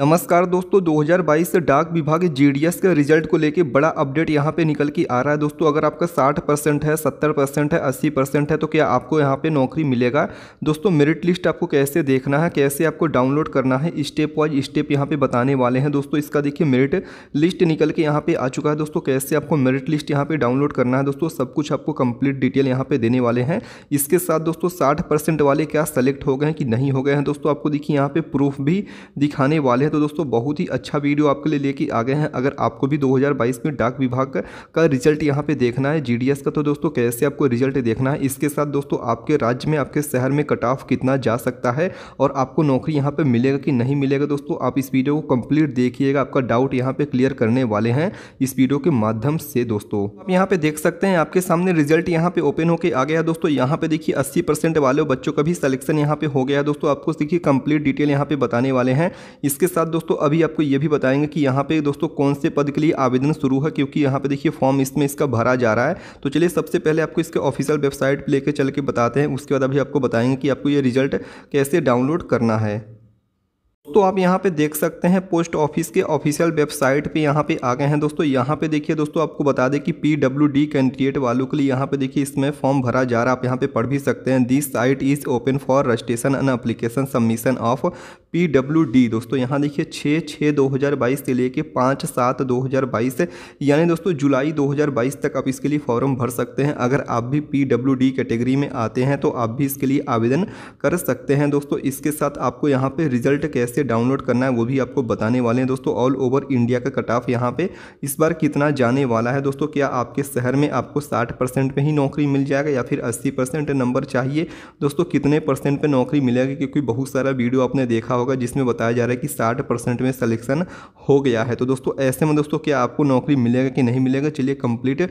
नमस्कार दोस्तों 2022 डाक विभाग जीडीएस के रिजल्ट को लेके बड़ा अपडेट यहां पे निकल के आ रहा है दोस्तों अगर आपका 60 परसेंट है 70 परसेंट है 80 परसेंट है तो क्या आपको यहां पे नौकरी मिलेगा दोस्तों मेरिट लिस्ट आपको कैसे देखना है कैसे आपको डाउनलोड करना है स्टेप वाइज स्टेप यहां पे बताने वाले हैं दोस्तों इसका देखिए मेरिट लिस्ट निकल के यहाँ पर आ चुका है दोस्तों कैसे आपको मेरिट लिस्ट यहाँ पर डाउनलोड करना है दोस्तों सब कुछ आपको कंप्लीट डिटेल यहाँ पर देने वाले हैं इसके साथ दोस्तों साठ वाले क्या सेलेक्ट हो गए हैं कि नहीं हो गए हैं दोस्तों आपको देखिए यहाँ पर प्रूफ भी दिखाने वाले वाले हैं तो दोस्तों बहुत ही अच्छा वीडियो आपके लिए लेके आ गए हैं अगर आपको भी 2022 में डाक विभाग का रिजल्ट यहाँ पे देखना है जीडीएस का तो दोस्तों कैसे आपको रिजल्ट देखना है इसके साथ दोस्तों आपके राज्य में आपके शहर में कट ऑफ कितना जा सकता है और आपको नौकरी यहाँ पर मिलेगा कि नहीं मिलेगा दोस्तों आप इस वीडियो को कम्प्लीट देखिएगा आपका डाउट यहाँ पर क्लियर करने वाले हैं इस वीडियो के माध्यम से दोस्तों आप यहाँ पर देख सकते हैं आपके सामने रिजल्ट यहाँ पर ओपन होकर आ गया दोस्तों यहाँ पर देखिए अस्सी वाले बच्चों का भी सलेक्शन यहाँ पर हो गया दोस्तों आपको देखिए कंप्लीट डिटेल यहाँ पे बताने वाले हैं इसके साथ दोस्तों अभी आपको ये भी बताएंगे कि यहाँ पे दोस्तों कौन से पद के लिए आवेदन शुरू है क्योंकि यहाँ पे देखिए फॉर्म इसमें इसका भरा जा रहा है तो चलिए सबसे पहले आपको इसके ऑफिशियल वेबसाइट पर लेकर चल के बताते हैं उसके बाद अभी आपको बताएंगे कि आपको ये रिजल्ट कैसे डाउनलोड करना है तो आप यहाँ पे देख सकते हैं पोस्ट ऑफिस के ऑफिशियल वेबसाइट पे यहाँ पे आ गए हैं दोस्तों यहाँ पे देखिए दोस्तों आपको बता दें कि पी डब्ल्यू डी कैंडिडेट वालों के लिए यहाँ पे देखिए इसमें फॉर्म भरा जा रहा है आप यहाँ पे पढ़ भी सकते हैं this site is open for registration and application submission of P W D दोस्तों यहाँ देखिए छः छः दो हज़ार बाईस से लेके पाँच सात दो हज़ार बाईस यानी दोस्तों जुलाई दो हज़ार बाईस तक आप इसके लिए फॉर्म भर सकते हैं अगर आप भी पी डब्ल्यू डी कैटेगरी में आते हैं तो आप भी इसके लिए आवेदन कर सकते हैं दोस्तों इसके साथ आपको यहाँ पर रिजल्ट कैसे कैसे डाउनलोड करना है वो भी आपको बताने वाले हैं दोस्तों ऑल ओवर इंडिया का कट ऑफ यहाँ पे इस बार कितना जाने वाला है दोस्तों क्या आपके शहर में आपको साठ परसेंट ही नौकरी मिल जाएगा या फिर अस्सी परसेंट नंबर चाहिए दोस्तों कितने परसेंट पर नौकरी मिलेगी क्योंकि बहुत सारा वीडियो आपने देखा होगा जिसमें बताया जा रहा है कि साठ में सलेक्शन हो गया है तो दोस्तों ऐसे में दोस्तों क्या आपको नौकरी मिलेगा कि नहीं मिलेगा चलिए कंप्लीट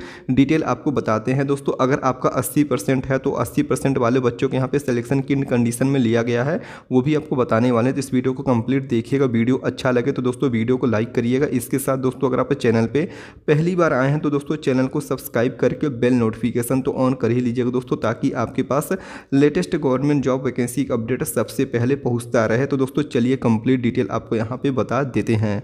डिटेल आपको बताते हैं दोस्तों अगर आपका अस्सी परसेंट है तो अस्सी परसेंट वाले बच्चों के यहाँ पे सिलेक्शन किन कंडीशन में लिया गया है वो भी आपको बताने वाले हैं तो इस वीडियो को कंप्लीट देखिएगा वीडियो अच्छा लगे तो दोस्तों वीडियो को लाइक करिएगा इसके साथ दोस्तों अगर आप चैनल पर पहली बार आए हैं तो दोस्तों चैनल को सब्सक्राइब करके बेल नोटिफिकेशन तो ऑन कर ही लीजिएगा दोस्तों ताकि आपके पास लेटेस्ट गवर्नमेंट जॉब वैकेंसी का अपडेट सबसे पहले पहुँचता रहे तो दोस्तों चलिए कंप्लीट डिटेल आपको यहाँ पर बता देते हैं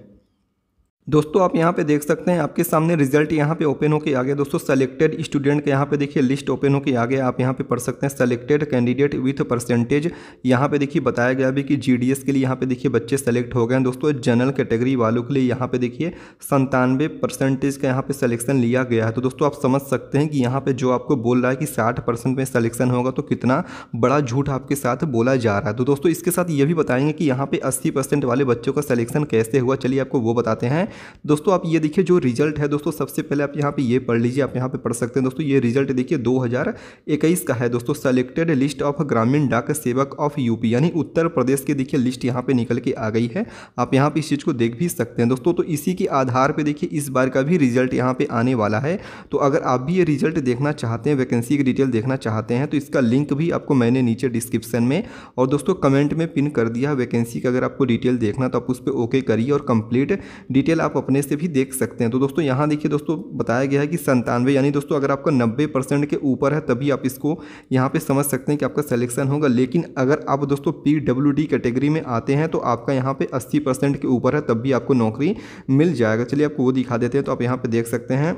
दोस्तों आप यहाँ पे देख सकते हैं आपके सामने रिजल्ट यहाँ पे ओपन होके आ गया दोस्तों सेलेक्टेड स्टूडेंट का यहाँ पे देखिए लिस्ट ओपन होके आ गया आप यहाँ पे पढ़ सकते हैं सेलेक्टेड कैंडिडेट विथ परसेंटेज यहाँ पे देखिए बताया गया भी कि जीडीएस के लिए यहाँ पे देखिए बच्चे सेलेक्ट हो गए हैं दोस्तों जनरल कैटेगरी वालों के लिए यहाँ पे देखिए संतानवे परसेंटेज का यहाँ पे सलेक्शन लिया गया है तो दोस्तों आप समझ सकते हैं कि यहाँ पे जो आपको बोल रहा है कि साठ परसेंट में सलेक्शन होगा तो कितना बड़ा झूठ आपके साथ बोला जा रहा है तो दोस्तों इसके साथ ये भी बताएंगे कि यहाँ पे अस्सी परसेंट वाले बच्चों का सलेक्शन कैसे हुआ चलिए आपको वो बताते हैं दोस्तों आप ये देखिए जो रिजल्ट है दोस्तों सबसे पहले आप यहाँ पे ये पढ़ लीजिए आप यहाँ पे पढ़ सकते हैं दोस्तों ये रिजल्ट देखिए 2021 का है दोस्तों सेलेक्टेड लिस्ट ऑफ ग्रामीण डाक सेवक ऑफ यूपी यानी उत्तर प्रदेश की देखिए लिस्ट यहाँ पे निकल के आ गई है आप यहाँ पे इस चीज़ को देख भी सकते हैं दोस्तों तो इसी के आधार पर देखिए इस बार का भी रिजल्ट यहाँ पे आने वाला है तो अगर आप भी ये रिजल्ट देखना चाहते हैं वैकेंसी की डिटेल देखना चाहते हैं तो इसका लिंक भी आपको मैंने नीचे डिस्क्रिप्शन में और दोस्तों कमेंट में पिन कर दिया वैकेंसी का अगर आपको डिटेल देखना तो आप उस पर ओके करिए और कंप्लीट डिटेल आप अपने से भी देख सकते हैं तो दोस्तों यहाँ देखिए दोस्तों बताया गया है कि संतानवे यानी दोस्तों अगर आपका नब्बे परसेंट के ऊपर है तभी आप इसको यहाँ पे समझ सकते हैं कि आपका सिलेक्शन होगा लेकिन अगर आप दोस्तों पी डब्ल्यू डी कैटेगरी में आते हैं तो आपका यहाँ पे अस्सी परसेंट के ऊपर है तब भी आपको नौकरी मिल जाएगा चलिए आपको वो दिखा देते हैं तो आप यहाँ पर देख सकते हैं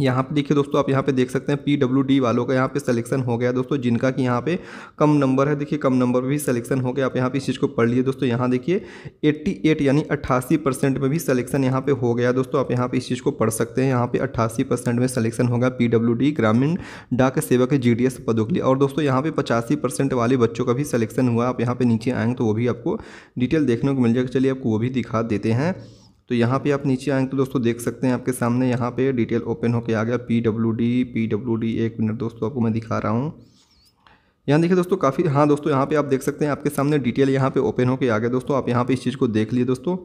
यहाँ पे देखिए दोस्तों आप यहाँ पे देख सकते हैं पी डब्ल्यू डी वालों का यहाँ पे सिलेक्शन हो गया दोस्तों जिनका कि यहाँ पे कम नंबर है देखिए कम नंबर पर भी सिलेक्शन हो गया आप यहाँ पे इस चीज़ को पढ़ लिए दोस्तों यहाँ देखिए 88 यानी 88 परसेंट में भी सिलेक्शन यहाँ पे हो गया दोस्तों आप यहाँ पे इस चीज़ को पढ़ सकते हैं यहाँ पे अट्ठासी में सलेक्शन होगा पी डी ग्रामीण डाक सेवक जी डी पदों के लिए और दोस्तों यहाँ पे पचासी वाले बच्चों का भी सलेक्शन हुआ आप यहाँ पर नीचे आएंगे तो वो भी आपको डिटेल देखने को मिल जाएगा चलिए आपको वो भी दिखा देते हैं तो यहाँ पे आप नीचे आएंगे तो दोस्तों देख सकते हैं आपके सामने यहाँ पे डिटेल ओपन होके आ गया P W D P W D एक मिनट दोस्तों आपको मैं दिखा रहा हूँ यहाँ देखिए दोस्तों काफ़ी हाँ दोस्तों यहाँ पे आप देख सकते हैं आपके सामने डिटेल यहाँ पे ओपन होके आ गया दोस्तों आप यहाँ पे इस चीज़ को देख लिए दोस्तों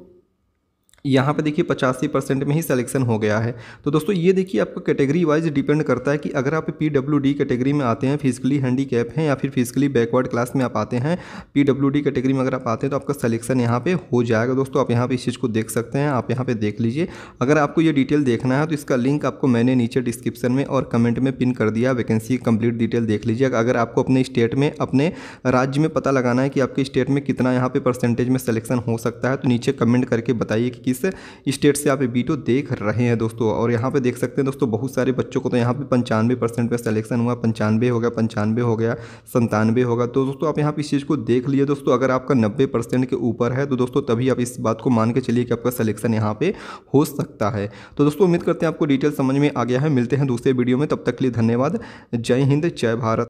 यहाँ पे देखिए पचासी परसेंट में ही सिलेक्शन हो गया है तो दोस्तों ये देखिए आपको कैटेगरी वाइज डिपेंड करता है कि अगर आप पी डब्ल्यू डी कैटेगरी में आते हैं फिजिकली हैंडी कैप हैं या फिर फिजिकली बैकवर्ड क्लास में आप आते हैं पी डब्ल्यू डी कैटेगरी में अगर आप आते हैं तो आपका सिलेक्शन यहाँ पे हो जाएगा दोस्तों आप यहाँ पर इस चीज़ को देख सकते हैं आप यहाँ पर देख लीजिए अगर आपको ये डिटेल देखना है तो इसका लिंक आपको मैंने नीचे डिस्क्रिप्शन में और कमेंट में पिन कर दिया वैकेंसी कम्प्लीट कंप्लीट डिटेल देख लीजिए अगर आपको अपने स्टेट में अपने राज्य में पता लगाना है कि आपके स्टेट में कितना यहाँ परसेंटेज में सलेक्शन हो सकता है तो नीचे कमेंट करके बताइए कि किस स्टेट से आप ये वीडियो देख रहे हैं दोस्तों और यहाँ पे देख सकते हैं दोस्तों बहुत सारे बच्चों को तो यहाँ पे पंचानवे परसेंट पर सिलेक्शन हुआ पंचानवे हो गया पंचानवे हो गया संतानवे होगा तो दोस्तों आप यहाँ पर इस चीज़ को देख लिए दोस्तों अगर आपका नब्बे परसेंट के ऊपर है तो दोस्तों तभी आप इस बात को मान के चलिए कि आपका सिलेक्शन यहाँ पर हो सकता है तो दोस्तों उम्मीद करते हैं आपको डिटेल समझ में आ गया है मिलते हैं दूसरे वीडियो में तब तक के लिए धन्यवाद जय हिंद जय भारत